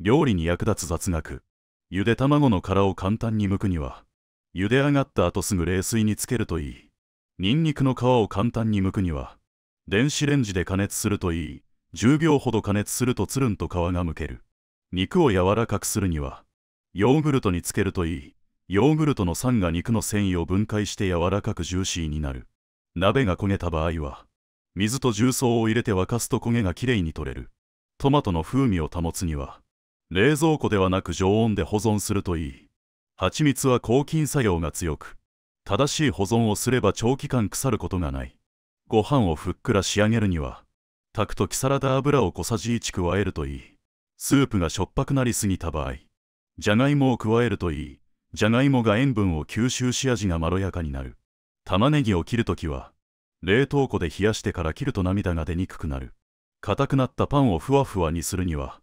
料理に役立つ雑学ゆで卵の殻を簡単に剥くにはゆで上がった後すぐ冷水につけるといいニンニクの皮を簡単に剥くには電子レンジで加熱するといい10秒ほど加熱するとつるんと皮がむける肉を柔らかくするにはヨーグルトにつけるといいヨーグルトの酸が肉の繊維を分解して柔らかくジューシーになる鍋が焦げた場合は水と重曹を入れて沸かすと焦げがきれいに取れるトマトの風味を保つには冷蔵庫ではなく常温で保存するといい蜂蜜は抗菌作用が強く正しい保存をすれば長期間腐ることがないご飯をふっくら仕上げるには炊くときサラダ油を小さじ1加えるといいスープがしょっぱくなりすぎた場合じゃがいもを加えるといいじゃがいもが塩分を吸収し味がまろやかになる玉ねぎを切るときは冷凍庫で冷やしてから切ると涙が出にくくなる硬くなったパンをふわふわにするには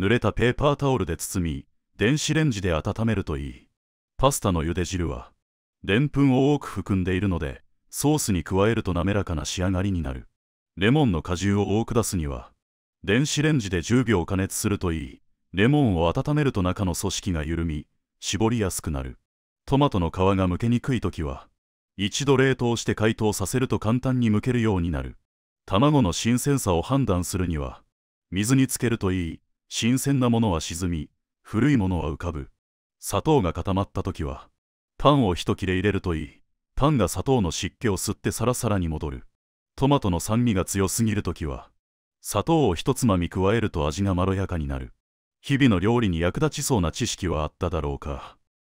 濡れたペーパータオルで包み電子レンジで温めるといいパスタの茹で汁はでんぷんを多く含んでいるのでソースに加えると滑らかな仕上がりになるレモンの果汁を多く出すには電子レンジで10秒加熱するといいレモンを温めると中の組織が緩み絞りやすくなるトマトの皮がむけにくい時は一度冷凍して解凍させると簡単に剥けるようになる卵の新鮮さを判断するには水につけるといい新鮮なものは沈み古いものは浮かぶ砂糖が固まった時はパンを一切れ入れるといいパンが砂糖の湿気を吸ってサラサラに戻るトマトの酸味が強すぎる時は砂糖を一つまみ加えると味がまろやかになる日々の料理に役立ちそうな知識はあっただろうか